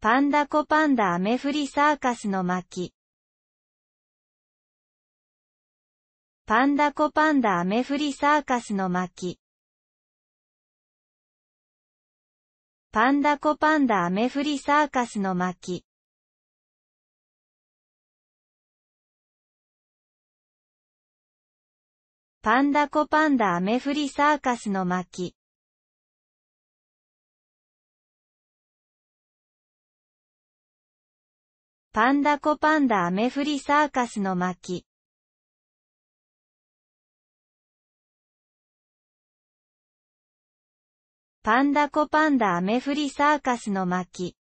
パンダコパンダ雨降りサーカスの巻。パンダコパンダ雨降りサーカスの巻。パンダコパンダ雨降りサーカスの巻。パンダコパンダ雨降りサーカスの巻。パンダコパンダ雨降りサーカスの巻。パンダコパンダ雨降りサーカスの巻。